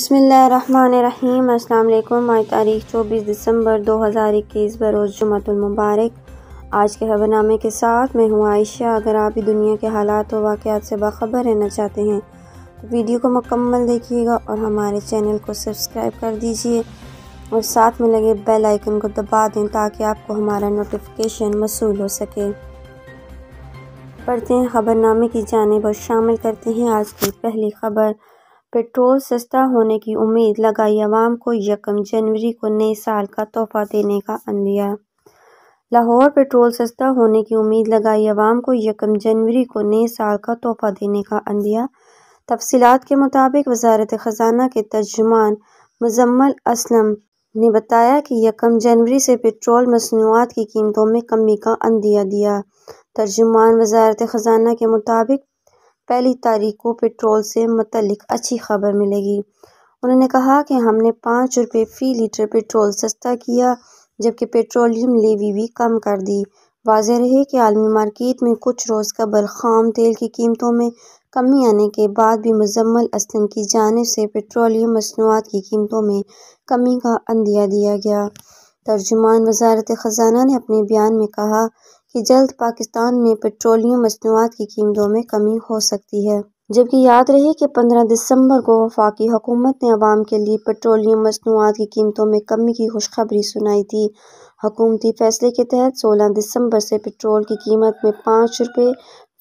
बसमीम् अल्लाम आज तारीख चौबीस दिसंबर 2021 बरोज़ जुमतुलमबारक आज के खबरनामे के साथ मैं हूँ आयशा अगर आप भी दुनिया के हालात और वाक़ात से बाखबर रहना चाहते हैं तो वीडियो को मुकम्मल देखिएगा और हमारे चैनल को सब्सक्राइब कर दीजिए और साथ में लगे बेल आइकन को दबा दें ताकि आपको हमारा नोटिफिकेशन मसूल हो सके पढ़ते हैं खबरनामे की जानब और शामिल करते हैं आज की पहली खबर पेट्रोल सस्ता होने की उम्मीद लगाई अवाम को यकम जनवरी को नए साल का तोहफा देने का अंदिया लाहौर पेट्रोल सस्ता होने की उम्मीद लगाई अवाम को यकम जनवरी को नए साल का तोहफा देने का अंदिया तफसीत के मुताबिक वजारत ख़जाना के तर्जुमान मजम्मल असलम ने बताया कि यकम जनवरी से पेट्रोल मसनूआत की कीमतों में कमी का अंदिया दिया तर्जुमान वजारत ख़जाना के मुताबिक पहली तारीख को पेट्रोल से मतलब अच्छी खबर मिलेगी उन्होंने कहा कि हमने पाँच रुपये फ़ी लीटर पेट्रोल सस्ता किया जबकि पेट्रोलियम लेवी भी कम कर दी वाज रहे कि आलमी मार्केट में कुछ रोज़ कबल खाम तेल की कीमतों में कमी आने के बाद भी मजम्मल असलम की जानब से पेट्रोलियम मसनूआत की कीमतों में कमी का अंदिया दिया गया तर्जुमान वजारत ख़जाना ने अपने बयान में कहा कि जल्द पाकिस्तान में पेट्रोलियम मसनूआत की कीमतों में कमी हो सकती है जबकि याद रहे कि पंद्रह दिसंबर को वफाकी हुकूमत ने आवाम के लिए पेट्रोलियम मसनूआत की कीमतों में कमी की खुशखबरी सुनाई थी हकूमती फैसले के तहत सोलह दिसंबर से पेट्रोल की कीमत में पाँच रुपये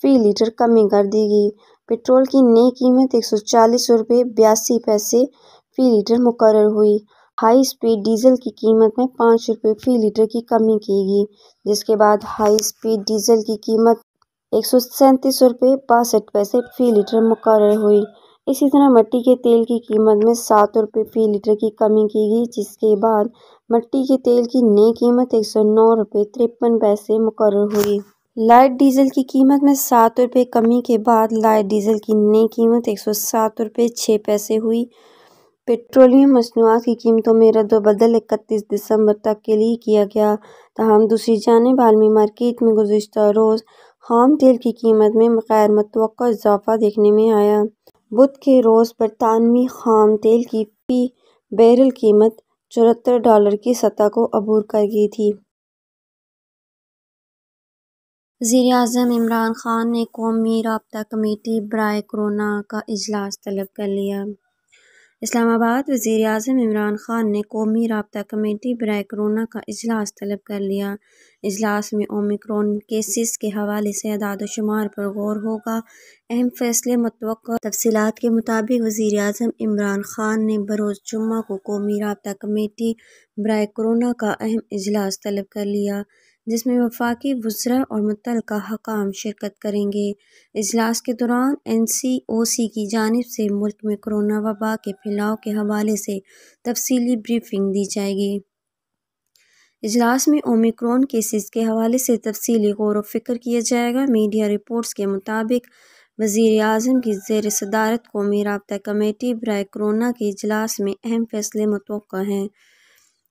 फ़ी लीटर कमी कर दी गई पेट्रोल की नई कीमत एक सौ चालीस रुपये बयासी पैसे फ़ी लीटर मुकर हुई हाई स्पीड डीजल की कीमत में पाँच रुपये फी लीटर की कमी की गई जिसके बाद हाई स्पीड डीजल की कीमत एक सौ सैंतीस रुपये बासठ पैसे फी लीटर मुकर हुई इसी तरह मट्टी के तेल की कीमत में सात रुपये फी लीटर की कमी की गई जिसके बाद मट्टी के तेल की नई कीमत एक सौ नौ रुपये तिरपन पैसे मुकर हुई लाइट डीजल की कीमत में सात रुपये कमी के बाद लाइट डीजल की नई कीमत एक सौ सात रुपये छः पैसे हुई पेट्रोलियम मसनूआत की कीमतों में रद्दबदल इकतीस दिसंबर तक के लिए किया गया तहम दूसरी जानब आलमी मार्केट में गुजशत रोज़ खाम तेल की कीमत में बैर मतव इजाफा देखने में आया बुध के रोज़ बरतानवी खाम तेल की फी बैरल कीमत चौहत्तर डॉलर की सतह को अबूर कर गई थी वजीर अजम इमरान खान ने कौमी रबता कमेटी बरए कोरोना का अजलास तलब कर लिया इस्लामाबाद वज़ी अजम इमरान ख़ान ने कौमी रबता कमेटी बरए करोना का अजलास तलब कर लिया अजलास में ओमिक्रोन केसेस के हवाले से अदादोशुमार पर गौर होगा अहम फैसले मतव तफसी के मुताबिक वज़ी अजम इमरान ख़ान ने बरोज़ जुम्मे को कौमी रबता कमेटी बरए करोना का अहम अजलास तलब कर लिया जिसमें वफाकी वज्रा और मुतलका हकाम शिरकत करेंगे अजलास के दौरान एन सी ओ सी की जानब से मुल्क में कोरोना वबा के फैलाव के हवाले से तफसली ब्रीफिंग दी जाएगी इजलास में ओमिक्रोन केसेस के हवाले से तफसली गौर फिक्र किया जाएगा मीडिया रिपोर्ट्स के मुताबिक वजीर अजम की जेर सदारत कौमी रबता कमेटी बरए कोरोना के इजलास में अहम फैसले मतव हैं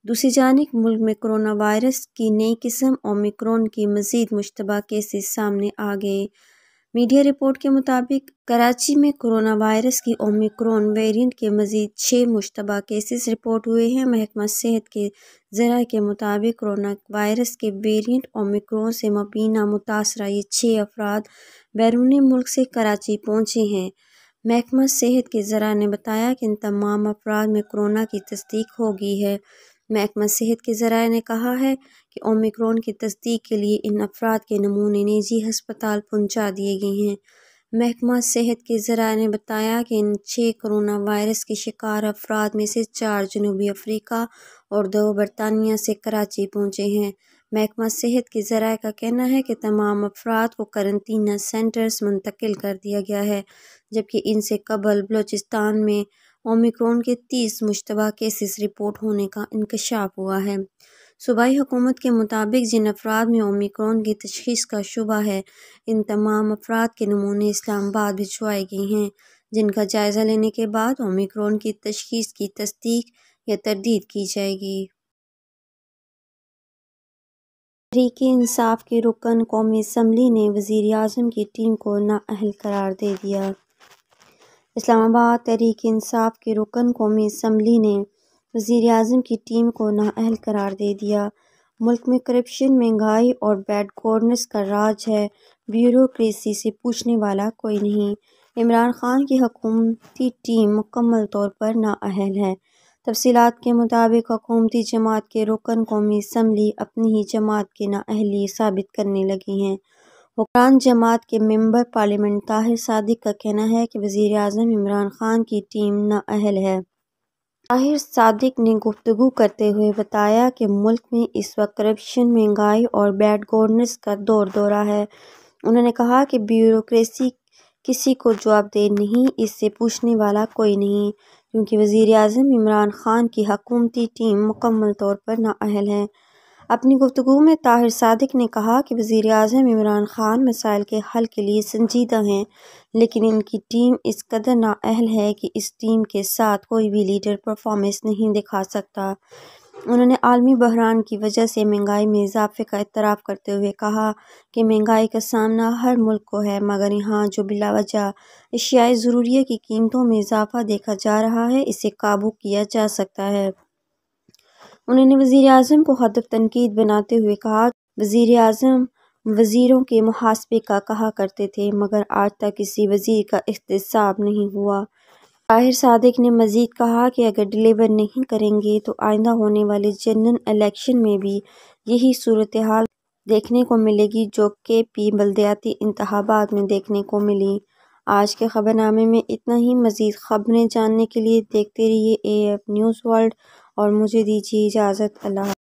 दूसरी जानब मुल्क में कोरोना वायरस की नई किस्म ओमिक्रोन की मजीद मुशतबा केसेस सामने आ गए मीडिया रिपोर्ट के मुताबिक कराची में कोरोना वायरस की ओमिक्रोन वेरिएंट के मजीद छः मुशतबा केसेस रिपोर्ट हुए हैं महकमा सेहत के ज़रा के मुताबिक कोरोना वायरस के वेरिएंट ओमिक्रोन से मबीना मुतासर ये छः अफराद बैरून मुल्क से कराची पहुँचे हैं महकमा सेहत के ज़रा ने बताया कि इन तमाम अफराद में कोरोना की तस्दीक हो गई है महकमा सेहत के जराये ने कहा है कि ओमिक्रॉन की तस्दीक के लिए इन अफराद के नमूने निजी हस्पताल पहुँचा दिए गए हैं महकमा सेहत के ज़रा ने बताया कि इन छः करोना वायरस के शिकार अफराद में से चार जनूबी अफ्रीका और दो बरतानिया से कराची पहुँचे हैं महकमा सेहत के ज़रा का कहना है कि तमाम अफराद को करंतना सेंटर्स मुंतकिल कर दिया गया है जबकि इनसे कबल बलूचिस्तान में ओमिक्रॉन के तीस मुशतबा केसेस रिपोर्ट होने का इंकशाफ हुआ है सूबाई हुकूमत के मुताबिक जिन अफराद में ओमिक्रॉन की तशखीस का शुबा है इन तमाम अफराद के नमूने इस्लामाबाद भिजवाए गए हैं जिनका जायज़ा लेने के बाद ओमिक्रॉन की तशखीस की तस्दीक या तरदीद की जाएगी तरीके इंसाफ के रुकन कौमी इसम्बली ने वज़ी अजम की टीम को नाअहल करार दे दिया इस्लामाबाद तहरीक इंसाफ के रुकन कौमी इसम्बली ने वजीर अजम की टीम को नाअहल करार दे दिया मुल्क में करप्शन महंगाई और बैड गवर्नेंस का राज है ब्यूरोसी से पूछने वाला कोई नहीं इमरान खान की हकूमती टीम मुकम्मल तौर पर नाअहल है तफसीत के मुताबिक हकूमती जमात के रुकन कौमी इसम्बली अपनी ही जमात के नाअहली साबित करने लगी हैं हुक्रान जमात के मेंबर पार्लियामेंट ताहिर सादिक का कहना है कि वजीर अजम इमरान खान की टीम नाअहल है ताहिर सादिक ने गुफ्तु करते हुए बताया कि मुल्क में इस वक्त करप्शन महंगाई और बैड गवर्नेंस का दौर दौरा है उन्होंने कहा कि ब्यूरोसी किसी को जवाबदेह नहीं इससे पूछने वाला कोई नहीं क्योंकि वजीर अजम इमरान ख़ान की हकूमती टीम मुकम्मल तौर पर नाअहल है अपनी गुफ्तु में ताहिर सादिक ने कहा कि वज़ी अजम इमरान ख़ान मसाइल के हल के लिए संजीदा हैं लेकिन इनकी टीम इस कदर नाअहल है कि इस टीम के साथ कोई भी लीडर परफॉर्मेंस नहीं दिखा सकता उन्होंने आलमी बहरान की वजह से महंगाई में इजाफे का इतराफ़ करते हुए कहा कि महंगाई का सामना हर मुल्क को है मगर यहाँ जो बिलावजा एशियाई ज़रूरी की कीमतों में इजाफा देखा जा रहा है इसे काबू किया जा सकता है उन्होंने वज़ी अजम को हदफ तनकीद बनाते हुए कहा वजीर अजम वज़ीरों के मुहासबे का कहा करते थे मगर आज तक किसी वज़ीर का अख्तसाब नहीं हुआ ताहिर सदक ने मज़ीद कहा कि अगर डिलीवर नहीं करेंगे तो आइंदा होने वाले जनरल इलेक्शन में भी यही सूरत हाल देखने को मिलेगी जो के पी बलदयाती इंतबात में देखने को मिली आज के ख़बरनामे में इतना ही मज़ीद ख़बरें जानने के लिए देखते रहिए ए एफ न्यूज़ वर्ल्ड और मुझे दीजिए इजाज़त अल्लाह